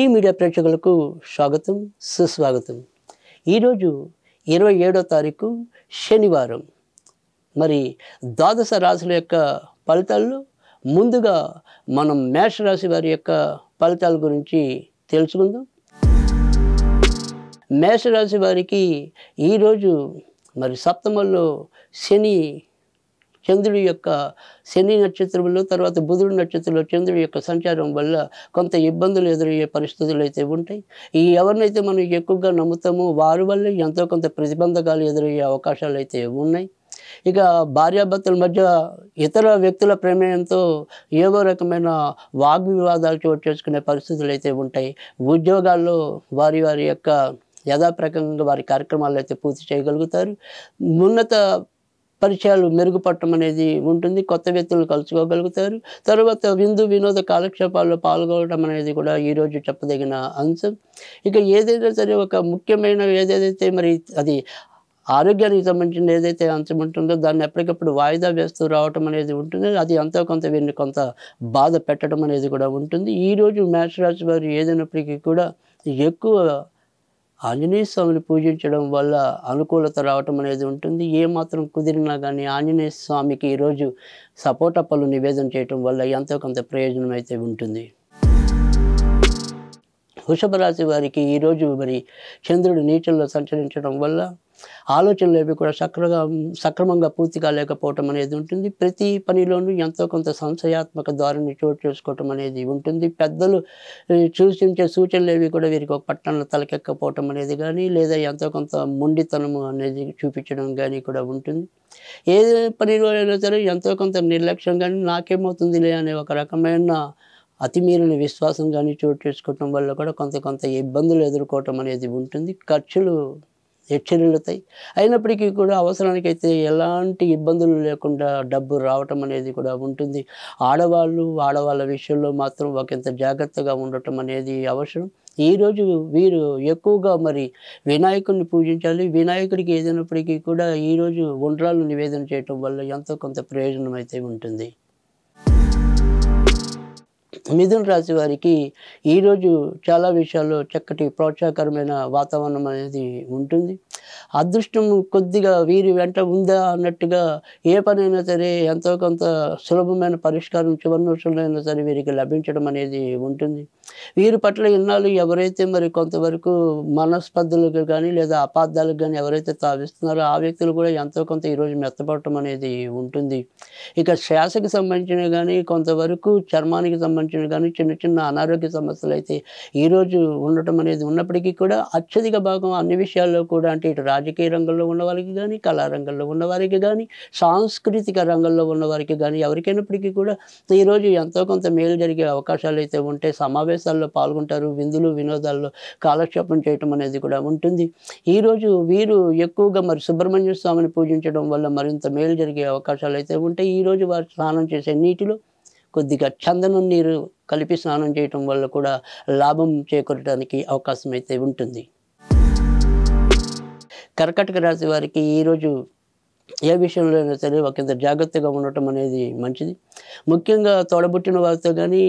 tea media ప్రేక్షకులకు స్వాగతం సుస్వాగతం ఈరోజు ఇరవై ఏడో తారీఖు శనివారం మరి ద్వాదశ రాశుల యొక్క ఫలితాల్లో ముందుగా మనం మేషరాశి వారి యొక్క ఫలితాల గురించి తెలుసుకుందాం మేషరాశి వారికి ఈరోజు మరి సప్తమంలో శని చంద్రుడి యొక్క శని నక్షత్రంలో తర్వాత బుధుడు నక్షత్రంలో చంద్రుడి యొక్క సంచారం వల్ల కొంత ఇబ్బందులు ఎదురయ్యే పరిస్థితులు అయితే ఉంటాయి ఈ ఎవరినైతే మనం ఎక్కువగా నమ్ముతామో వారి వల్ల ఎంతో కొంత ప్రతిబంధకాలు ఎదురయ్యే అవకాశాలు అయితే ఉన్నాయి ఇక భార్యాభర్తల మధ్య ఇతర వ్యక్తుల ప్రమేయంతో ఏవో రకమైన వాగ్వివాదాలు చోటు చేసుకునే పరిస్థితులు అయితే ఉంటాయి ఉద్యోగాల్లో వారి వారి యొక్క యథాప్రకంగా వారి కార్యక్రమాలు అయితే పూర్తి చేయగలుగుతారు ఉన్నత పరిచయాలు మెరుగుపడటం అనేది ఉంటుంది కొత్త వ్యక్తులను కలుసుకోగలుగుతారు తర్వాత విందు వినోద కాలక్షేపాల్లో పాల్గొనడం అనేది కూడా ఈరోజు చెప్పదగిన అంశం ఇక ఏదైనా సరే ఒక ముఖ్యమైన ఏదైతే మరి అది ఆరోగ్యానికి సంబంధించిన ఏదైతే అంశం ఉంటుందో దాన్ని ఎప్పటికప్పుడు వాయిదా వేస్తూ రావటం అనేది ఉంటుంది అది ఎంతో కొంత వీరిని కొంత బాధ పెట్టడం అనేది కూడా ఉంటుంది ఈరోజు మేషరాశి వారు ఏదైనప్పటికీ కూడా ఎక్కువ ఆంజనేయ స్వామిని పూజించడం వల్ల అనుకూలత రావటం అనేది ఉంటుంది ఏమాత్రం కుదిరినా కానీ ఆంజనేయ స్వామికి ఈరోజు సపోటా పళ్ళు నివేదన చేయటం వల్ల ఎంతో కొంత ప్రయోజనం అయితే ఉంటుంది వృషభ రాశి వారికి ఈరోజు మరి చంద్రుడు నీచంలో సంచరించడం వల్ల ఆలోచనలు ఏవి కూడా సక్రగా సక్రమంగా పూర్తి కాలేకపోవటం అనేది ఉంటుంది ప్రతి పనిలోనూ ఎంతో కొంత సంశయాత్మక ధోరణి చోటు చేసుకోవటం అనేది ఉంటుంది పెద్దలు సూచించే సూచనలు ఏవి కూడా వీరికి ఒక పట్టణంలో తలకెక్కపోవటం అనేది కానీ లేదా ఎంతో కొంత మొండితనము అనేది చూపించడం కానీ కూడా ఉంటుంది ఏ పనిలో అయినా సరే ఎంతో కొంత నిర్లక్ష్యం కానీ నాకేమవుతుందిలే అనే ఒక రకమైన అతిమీరిన విశ్వాసం కానీ చోటు చేసుకోవటం వల్ల కూడా కొంత కొంత ఇబ్బందులు ఎదుర్కోవటం అనేది ఉంటుంది ఖర్చులు హెచ్చరిల్లుతాయి అయినప్పటికీ కూడా అవసరానికైతే ఎలాంటి ఇబ్బందులు లేకుండా డబ్బు రావటం అనేది కూడా ఉంటుంది ఆడవాళ్ళు ఆడవాళ్ళ విషయంలో మాత్రం ఒకంత జాగ్రత్తగా ఉండటం అనేది అవసరం ఈరోజు వీరు ఎక్కువగా మరి వినాయకుడిని పూజించాలి వినాయకుడికి ఏదైనప్పటికీ కూడా ఈరోజు ఉండ్రాలు నివేదన చేయటం వల్ల ఎంతో కొంత ప్రయోజనం అయితే ఉంటుంది మిథున్ రాశి వారికి ఈరోజు చాలా విషయాల్లో చక్కటి ప్రోత్సాహకరమైన వాతావరణం అనేది ఉంటుంది అదృష్టం కొద్దిగా వీరి వెంట ఉందా అన్నట్టుగా ఏ పనైనా సరే ఎంతో కొంత సులభమైన పరిష్కారం చివరి నిమిషంలో సరే వీరికి లభించడం అనేది ఉంటుంది వీరి పట్ల ఇన్నాళ్ళు ఎవరైతే మరి కొంతవరకు మనస్పర్ధలకు కానీ లేదా అపార్థాలకు కానీ ఎవరైతే తావిస్తున్నారో ఆ వ్యక్తులు కూడా ఎంతో కొంత ఈరోజు మెత్తపడటం అనేది ఉంటుంది ఇక శ్వాసకి సంబంధించిన కానీ కొంతవరకు చర్మానికి సంబంధించిన కానీ చిన్న చిన్న అనారోగ్య సమస్యలు అయితే ఈరోజు ఉండటం అనేది ఉన్నప్పటికీ కూడా అత్యధిక భాగం అన్ని విషయాల్లో కూడా అంటే ఇటు రాజకీయ రంగంలో ఉన్నవారికి కానీ కళారంగంలో ఉన్నవారికి కానీ సాంస్కృతిక రంగంలో ఉన్నవారికి కానీ ఎవరికైనప్పటికీ కూడా ఈరోజు ఎంతో కొంత మేలు జరిగే అవకాశాలు అయితే ఉంటే సమావేశాల్లో పాల్గొంటారు విందులు వినోదాల్లో కాలక్షేపం చేయటం అనేది కూడా ఉంటుంది ఈరోజు వీరు ఎక్కువగా మరి సుబ్రహ్మణ్య స్వామిని పూజించడం వల్ల మరింత మేలు జరిగే అవకాశాలు అయితే ఉంటే ఈరోజు వారు స్నానం చేసే నీటిలో కొద్దిగా చందనం నీరు కలిపి స్నానం చేయటం వల్ల కూడా లాభం చేకూరటానికి అవకాశం అయితే ఉంటుంది కర్కటక రాశి వారికి ఈరోజు ఏ విషయంలోనైనా సరే ఒకంత జాగ్రత్తగా ఉండటం అనేది మంచిది ముఖ్యంగా తోడబుట్టిన వారితో కానీ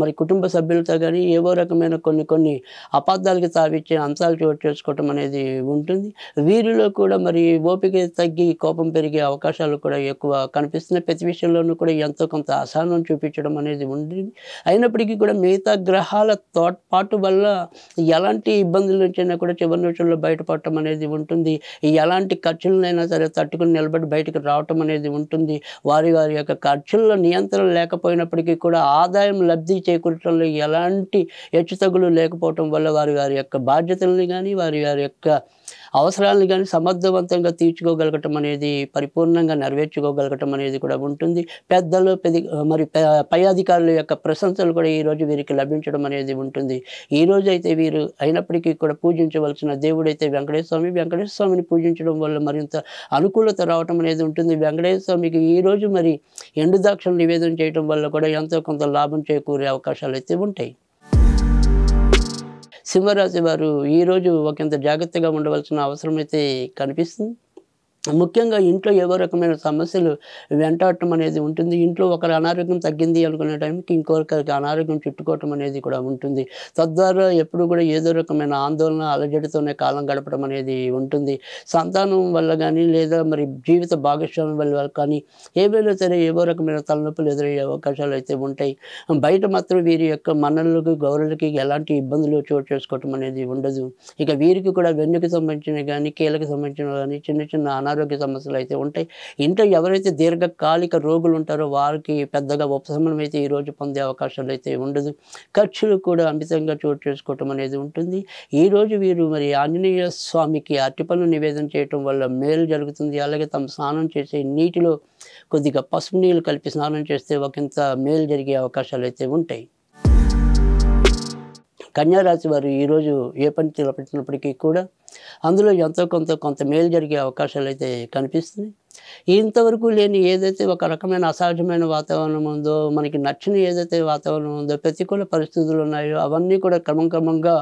మరి కుటుంబ సభ్యులతో కానీ ఏవో రకమైన కొన్ని కొన్ని అపార్థాలకి తావిచ్చే అంశాలు చోటు చేసుకోవటం అనేది ఉంటుంది వీరిలో కూడా మరి ఓపిక తగ్గి కోపం పెరిగే అవకాశాలు కూడా ఎక్కువ కనిపిస్తున్నాయి ప్రతి విషయంలోనూ కూడా ఎంతో కొంత అసహనం చూపించడం అనేది ఉంటుంది అయినప్పటికీ కూడా మిగతా గ్రహాల తోడ్పాటు వల్ల ఎలాంటి ఇబ్బందుల నుంచైనా కూడా చివరి నిమిషంలో బయటపడటం అనేది ఉంటుంది ఎలాంటి ఖర్చులనైనా సరే తట్టుకుని నిలబడి బయటకు రావటం అనేది ఉంటుంది వారి వారి యొక్క ఖర్చుల్లో నియంత్రణ లేకపోయినప్పటికీ కూడా ఆదాయం లబ్ధి చేకూరటంలో ఎలాంటి హెచ్చుతగులు లేకపోవటం వల్ల వారి వారి యొక్క బాధ్యతల్ని కానీ వారి వారి యొక్క అవసరాలను కానీ సమర్థవంతంగా తీర్చుకోగలగటం అనేది పరిపూర్ణంగా నెరవేర్చుకోగలగటం అనేది కూడా ఉంటుంది పెద్దలు పెద్ద మరి పై అధికారుల యొక్క ప్రశంసలు కూడా ఈరోజు వీరికి లభించడం అనేది ఉంటుంది ఈ రోజు అయితే వీరు అయినప్పటికీ కూడా పూజించవలసిన దేవుడైతే వెంకటేశ్వర స్వామి వెంకటేశ్వర స్వామిని పూజించడం వల్ల మరింత అనుకూలత రావటం అనేది ఉంటుంది వెంకటేశ్వర స్వామికి ఈరోజు మరి ఎండుదాక్షలు నివేదన చేయడం వల్ల కూడా ఎంతో కొంత లాభం చేకూరే అవకాశాలు అయితే ఉంటాయి సింహరాశి వారు ఈరోజు ఒకంత జాగ్రత్తగా ఉండవలసిన అవసరం అయితే కనిపిస్తుంది ముఖ్యంగా ఇంట్లో ఏవో రకమైన సమస్యలు వెంటాడటం అనేది ఉంటుంది ఇంట్లో ఒకరి అనారోగ్యం తగ్గింది అనుకునే టైంకి ఇంకొకరికి అనారోగ్యం చుట్టుకోవటం అనేది కూడా ఉంటుంది తద్వారా ఎప్పుడు కూడా ఏదో రకమైన ఆందోళన అలజడితోనే కాలం గడపడం అనేది ఉంటుంది సంతానం వల్ల కానీ లేదా మరి జీవిత భాగస్వామ్యం వల్ల కానీ ఏవైనా సరే ఏవో రకమైన తలనొప్పులు ఎదురయ్యే అవకాశాలు అయితే ఉంటాయి బయట మాత్రం వీరి యొక్క మనలకు గౌరవులకి ఎలాంటి ఇబ్బందులు చోటు చేసుకోవటం అనేది ఉండదు ఇక వీరికి కూడా వెన్నుకి సంబంధించిన కానీ కీలక సంబంధించిన కానీ చిన్న చిన్న అనారోగ్య అనారోగ్య సమస్యలు అయితే ఉంటాయి ఇంట్లో ఎవరైతే దీర్ఘకాలిక రోగులు ఉంటారో వారికి పెద్దగా ఉపశమనం అయితే ఈరోజు పొందే అవకాశాలు అయితే ఉండదు ఖర్చులు కూడా అమితంగా చోటు చేసుకోవటం అనేది ఉంటుంది ఈరోజు వీరు మరి ఆంజనేయ స్వామికి అరటిపనులు నివేదన చేయటం వల్ల మేలు జరుగుతుంది అలాగే తమ స్నానం చేసే నీటిలో కొద్దిగా పసుపు నీళ్ళు కలిపి స్నానం చేస్తే ఒకంత మేలు జరిగే అవకాశాలు అయితే ఉంటాయి కన్యారాశి వారు ఈరోజు ఏ పని తలపెట్టినప్పటికీ కూడా అందులో ఎంతో కొంత కొంత మేలు జరిగే అవకాశాలు అయితే కనిపిస్తున్నాయి ఇంతవరకు లేని ఏదైతే ఒక రకమైన అసహజమైన వాతావరణం ఉందో మనకి నచ్చిన ఏదైతే వాతావరణం ఉందో ప్రతికూల పరిస్థితులు ఉన్నాయో అవన్నీ కూడా క్రమం క్రమంగా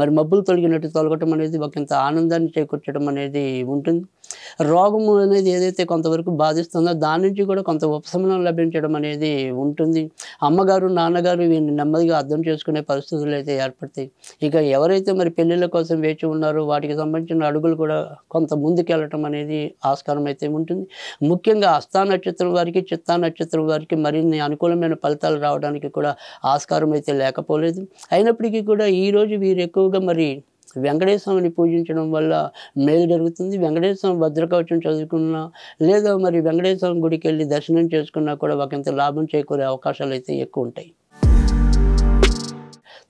మరి మబ్బులు తొలగినట్టు తొలగటం అనేది ఒకంత ఆనందాన్ని చేకూర్చడం అనేది ఉంటుంది రోగము అనేది ఏదైతే కొంతవరకు బాధిస్తుందో దాని నుంచి కూడా కొంత ఉపశమనం లభించడం అనేది ఉంటుంది అమ్మగారు నాన్నగారు వీరిని నెమ్మదిగా అర్థం చేసుకునే పరిస్థితులు అయితే ఏర్పడతాయి ఇక ఎవరైతే మరి పెళ్ళిళ్ళ కోసం వేచి ఉన్నారో వాటికి సంబంధించిన అడుగులు కూడా కొంత ముందుకెళ్ళటం అనేది ఆస్కారం అయితే ఉంటుంది జరుగుతుంది ముఖ్యంగా అస్థా నక్షత్రం వారికి చిత్తా నక్షత్రం వారికి మరిన్ని అనుకూలమైన ఫలితాలు రావడానికి కూడా ఆస్కారం అయితే లేకపోలేదు అయినప్పటికీ కూడా ఈరోజు వీరు ఎక్కువగా మరి వెంకటేశ్వరుని పూజించడం వల్ల మేలు జరుగుతుంది వెంకటేశ్వరం భద్రకవచం చదువుకున్నా లేదా మరి వెంకటేశ్వరం గుడికి వెళ్ళి దర్శనం చేసుకున్నా కూడా ఒకంత లాభం చేకూరే అవకాశాలు అయితే ఎక్కువ ఉంటాయి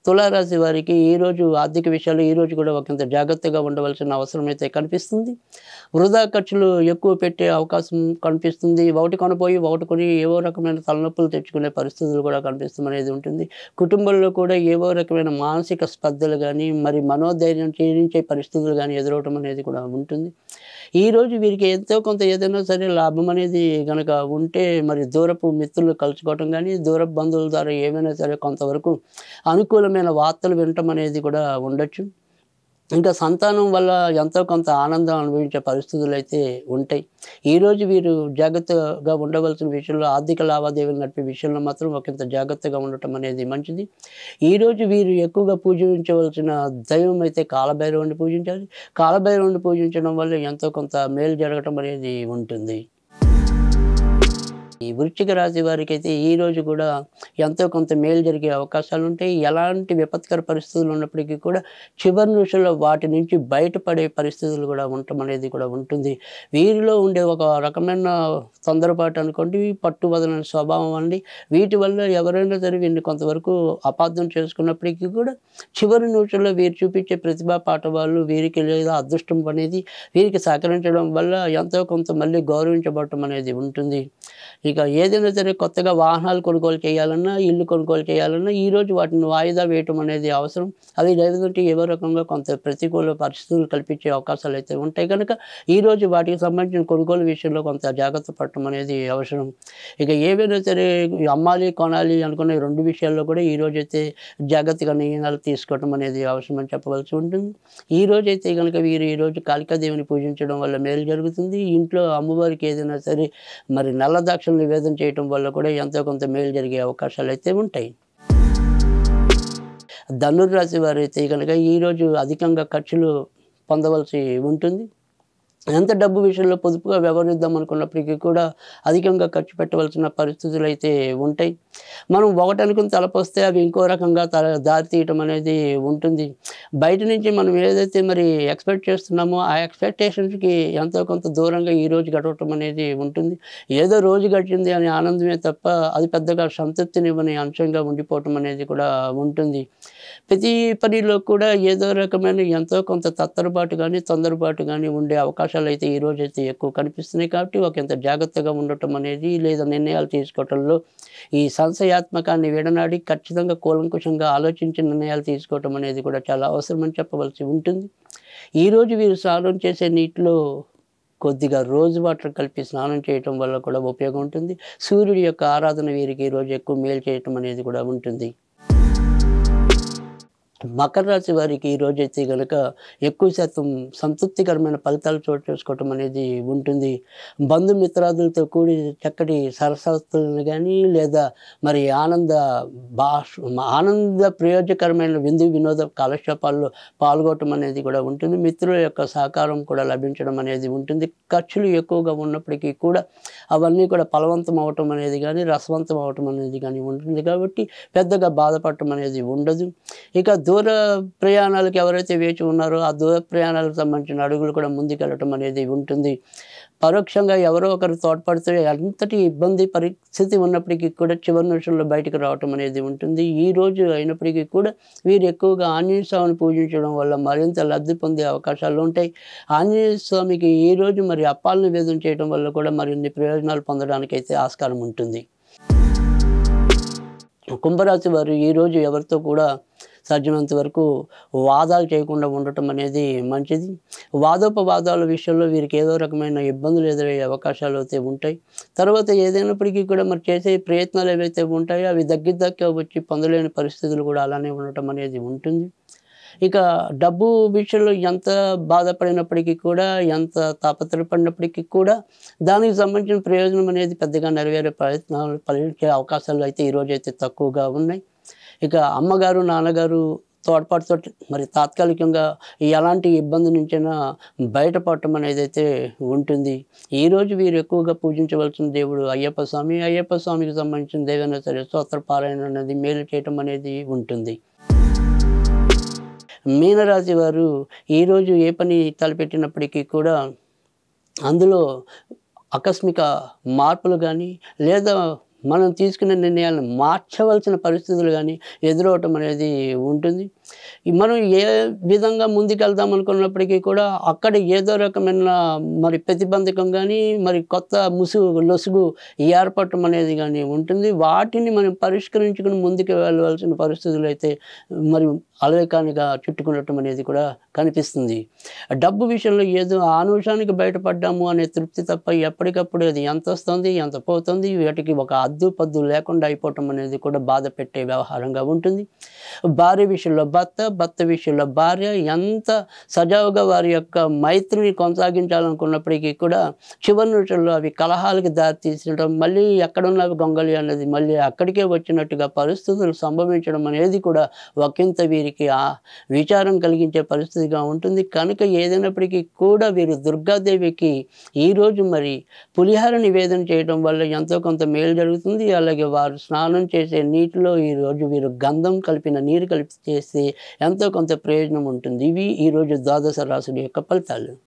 తులారాశి వారికి ఈరోజు ఆర్థిక విషయాలు ఈరోజు కూడా ఒకంత జాగ్రత్తగా ఉండవలసిన అవసరం అయితే కనిపిస్తుంది వృధా ఖర్చులు ఎక్కువ పెట్టే అవకాశం కనిపిస్తుంది ఒకటి కొనపోయి ఒకటి కొని ఏవో రకమైన తలనొప్పులు తెచ్చుకునే పరిస్థితులు కూడా కనిపిస్తామనేది ఉంటుంది కుటుంబంలో కూడా ఏవో రకమైన మానసిక స్పర్ధలు కానీ మరి మనోధైర్యం చేయించే పరిస్థితులు కానీ ఎదురవటం అనేది కూడా ఉంటుంది ఈరోజు వీరికి ఎంతో కొంత ఏదైనా సరే లాభం అనేది కనుక ఉంటే మరి దూరపు మిత్రులు కలుసుకోవటం కానీ దూరపు బంధువుల ద్వారా ఏమైనా సరే కొంతవరకు అనుకూలమైన వార్తలు వినటం అనేది కూడా ఉండొచ్చు ఇంకా సంతానం వల్ల ఎంతో కొంత ఆనందం అనుభవించే పరిస్థితులు అయితే ఉంటాయి ఈరోజు వీరు జాగ్రత్తగా ఉండవలసిన విషయంలో ఆర్థిక లావాదేవీలు నడిపే విషయంలో మాత్రం ఒకంత జాగ్రత్తగా ఉండటం అనేది మంచిది ఈరోజు వీరు ఎక్కువగా పూజించవలసిన దైవం అయితే కాలభైరవుని పూజించాలి కాలభైరవుని పూజించడం వల్ల ఎంతో కొంత మేలు జరగటం అనేది ఉంటుంది ఈ వృశ్చిక రాశి వారికి అయితే ఈ రోజు కూడా ఎంతో కొంత మేలు జరిగే అవకాశాలు ఉంటాయి ఎలాంటి విపత్కర పరిస్థితులు ఉన్నప్పటికీ కూడా చివరి నిమిషంలో వాటి నుంచి బయటపడే పరిస్థితులు కూడా ఉండటం అనేది కూడా ఉంటుంది వీరిలో ఉండే ఒక రకమైన తొందరపాటు అనుకోండి పట్టు స్వభావం అండి వీటి వల్ల ఎవరైనా సరే వీరిని కొంతవరకు అపార్థం చేసుకున్నప్పటికీ కూడా చివరి నిమిషంలో వీరు చూపించే ప్రతిభా పాట వాళ్ళు వీరికి లేదా అదృష్టం అనేది వీరికి సహకరించడం వల్ల ఎంతో కొంత మళ్ళీ గౌరవించబడటం అనేది ఉంటుంది ఇక ఇక ఏదైనా సరే కొత్తగా వాహనాలు కొనుగోలు చేయాలన్నా ఇల్లు కొనుగోలు చేయాలన్నా ఈరోజు వాటిని వాయిదా వేయటం అనేది అవసరం అవి లేదంటే ఏదో రకంగా కొంత ప్రతికూల పరిస్థితులు కల్పించే అవకాశాలు అయితే ఉంటాయి కనుక ఈరోజు వాటికి సంబంధించిన కొనుగోలు విషయంలో కొంత జాగ్రత్త పడటం అనేది అవసరం ఇక ఏవైనా సరే అమ్మాలి కొనాలి అనుకున్న రెండు విషయాల్లో కూడా రోజు అయితే జాగ్రత్తగా నిర్ణయాలు తీసుకోవటం అనేది అవసరం అని చెప్పవలసి ఉంటుంది ఈ రోజు అయితే కనుక వీరు ఈరోజు కాళికాదేవిని పూజించడం వల్ల మేలు జరుగుతుంది ఇంట్లో అమ్మవారికి ఏదైనా సరే మరి నల్ల పుస్తకం నివేదన చేయటం వల్ల కూడా ఎంతో కొంత మేలు జరిగే అవకాశాలు అయితే ఉంటాయి ధనుర్రాశి వారైతే కనుక ఈరోజు అధికంగా ఖర్చులు పొందవలసి ఉంటుంది ఎంత డబ్బు విషయంలో పొదుపుగా వ్యవహరిద్దాం అనుకున్నప్పటికీ కూడా అధికంగా ఖర్చు పెట్టవలసిన పరిస్థితులు అయితే ఉంటాయి మనం ఒకటి అనుకుని తలపొస్తే అవి ఇంకో రకంగా తల దారి తీయటం అనేది ఉంటుంది బయట నుంచి మనం ఏదైతే మరి ఎక్స్పెక్ట్ చేస్తున్నామో ఆ ఎక్స్పెక్టేషన్స్కి ఎంతో కొంత దూరంగా ఈ రోజు గడవటం అనేది ఉంటుంది ఏదో రోజు గడిచింది అనే ఆనందమే తప్ప అది పెద్దగా సంతృప్తినివ్వని అంశంగా ఉండిపోవటం అనేది కూడా ఉంటుంది ప్రతి పనిలో కూడా ఏదో రకమైన ఎంతో కొంత తత్తరబాటు కానీ తొందరబాటు కానీ ఉండే అవకాశం అవకాశాలు అయితే ఈ రోజు అయితే ఎక్కువ కనిపిస్తున్నాయి కాబట్టి ఒకంత జాగ్రత్తగా ఉండటం అనేది లేదా నిర్ణయాలు తీసుకోవటంలో ఈ సంశయాత్మకాన్ని విడనాడి ఖచ్చితంగా కూలంకుషంగా ఆలోచించి నిర్ణయాలు తీసుకోవటం అనేది కూడా చాలా అవసరమని చెప్పవలసి ఉంటుంది ఈరోజు వీరు స్నానం చేసే నీటిలో కొద్దిగా రోజు వాటర్ కలిపి స్నానం చేయటం వల్ల కూడా ఉపయోగం ఉంటుంది సూర్యుడి యొక్క ఆరాధన వీరికి ఈరోజు ఎక్కువ మేలు చేయటం అనేది కూడా ఉంటుంది మకర రాశి వారికి ఈరోజు అయితే కనుక ఎక్కువ శాతం సంతృప్తికరమైన ఫలితాలు చోటు చేసుకోవటం అనేది ఉంటుంది బంధుమిత్రాదులతో కూడి చక్కటి సరసత్తులను కానీ లేదా మరి ఆనంద భాష ఆనంద ప్రయోజకరమైన విందు వినోద కాలక్షేపాల్లో పాల్గొనటం అనేది కూడా ఉంటుంది మిత్రుల యొక్క సహకారం కూడా లభించడం అనేది ఉంటుంది ఖర్చులు ఎక్కువగా ఉన్నప్పటికీ కూడా అవన్నీ కూడా ఫలవంతం అవటం అనేది కానీ రసవంతం అవటం అనేది కానీ ఉంటుంది కాబట్టి పెద్దగా బాధపడటం అనేది ఉండదు ఇక దూర ప్రయాణాలకు ఎవరైతే వేచి ఉన్నారో ఆ దూర ప్రయాణాలకు సంబంధించిన అడుగులు కూడా ముందుకెళ్ళటం అనేది ఉంటుంది పరోక్షంగా ఎవరో ఒకరు తోడ్పడితే అంతటి ఇబ్బంది పరిస్థితి ఉన్నప్పటికీ కూడా చివరి నిమిషంలో బయటకు రావటం అనేది ఉంటుంది ఈ రోజు అయినప్పటికీ కూడా వీరు ఎక్కువగా ఆంజనేయ స్వామిని పూజించడం వల్ల మరింత లబ్ధి పొందే అవకాశాలు ఉంటాయి ఆంజనేయ స్వామికి ఈ రోజు మరి అప్పాలను వేదం చేయడం వల్ల కూడా మరిన్ని ప్రయోజనాలు పొందడానికి అయితే ఆస్కారం ఉంటుంది కుంభరాశి వారు ఈరోజు ఎవరితో కూడా సాధ్యమైనంత వరకు వాదాలు చేయకుండా ఉండటం అనేది మంచిది వాదోపవాదాల విషయంలో వీరికి ఏదో రకమైన ఇబ్బందులు ఎదురయ్యే అవకాశాలు అయితే ఉంటాయి తర్వాత ఏదైనప్పటికీ కూడా మరి చేసే ప్రయత్నాలు ఏవైతే ఉంటాయో అవి దగ్గర దగ్గర వచ్చి పొందలేని పరిస్థితులు కూడా అలానే ఉండటం అనేది ఉంటుంది ఇక డబ్బు విషయంలో ఎంత బాధపడినప్పటికీ కూడా ఎంత తాపత్రపడినప్పటికీ కూడా దానికి సంబంధించిన ప్రయోజనం అనేది పెద్దగా నెరవేరే ప్రయత్నాలు పలికే అవకాశాలు అయితే ఈరోజైతే తక్కువగా ఉన్నాయి ఇక అమ్మగారు నాన్నగారు తోడ్పాటుతో మరి తాత్కాలికంగా ఎలాంటి ఇబ్బంది నుంచైనా బయటపడటం అనేది అయితే ఉంటుంది ఈరోజు వీరు ఎక్కువగా పూజించవలసిన దేవుడు అయ్యప్ప స్వామి అయ్యప్ప స్వామికి సంబంధించిన దేవైనా సరే స్తోత్ర పారాయణ అనేది మేలు చేయటం అనేది ఉంటుంది మీనరాశి వారు ఈరోజు ఏ పని తలపెట్టినప్పటికీ కూడా అందులో ఆకస్మిక మార్పులు కానీ లేదా మనం తీసుకున్న నిర్ణయాలను మార్చవలసిన పరిస్థితులు కానీ ఎదురవటం అనేది ఉంటుంది మనం ఏ విధంగా ముందుకెళ్దాం అనుకున్నప్పటికీ కూడా అక్కడ ఏదో రకమైన మరి ప్రతిబంధకం కానీ మరి కొత్త ముసుగు లొసుగు ఏర్పడటం అనేది కానీ ఉంటుంది వాటిని మనం పరిష్కరించుకుని ముందుకు వెళ్ళవలసిన పరిస్థితులు అయితే మరి అలవేకానిగా చుట్టుకునటం అనేది కూడా కనిపిస్తుంది డబ్బు విషయంలో ఏదో ఆనుషానికి బయటపడ్డాము అనే తృప్తి తప్ప ఎప్పటికప్పుడు అది ఎంత వస్తుంది ఎంత పోతుంది వీటికి ఒక హద్దు పద్దు లేకుండా అయిపోవటం అనేది కూడా బాధ పెట్టే వ్యవహారంగా ఉంటుంది భార్య విషయంలో భర్త భర్త విషయంలో భార్య ఎంత సజావుగా వారి యొక్క మైత్రిని కొనసాగించాలనుకున్నప్పటికీ కూడా చివరి నిమిషంలో అవి కలహాలకి దారి తీసినటం మళ్ళీ ఎక్కడున్నవి గొంగలి అనేది మళ్ళీ అక్కడికే వచ్చినట్టుగా పరిస్థితులు సంభవించడం అనేది కూడా ఒకంత వీరికి ఆ విచారం కలిగించే పరిస్థితిగా ఉంటుంది కనుక ఏదైనప్పటికీ కూడా వీరు దుర్గాదేవికి ఈరోజు మరి పులిహార నివేదన చేయడం వల్ల ఎంతో కొంత మేలు జరుగుతుంది జరుగుతుంది అలాగే వారు స్నానం చేసే నీటిలో ఈరోజు వీరు గంధం కలిపిన నీరు కలిపి చేస్తే ఎంతో కొంత ప్రయోజనం ఉంటుంది ఇవి ఈరోజు ద్వాదశ రాశుల యొక్క ఫలితాలు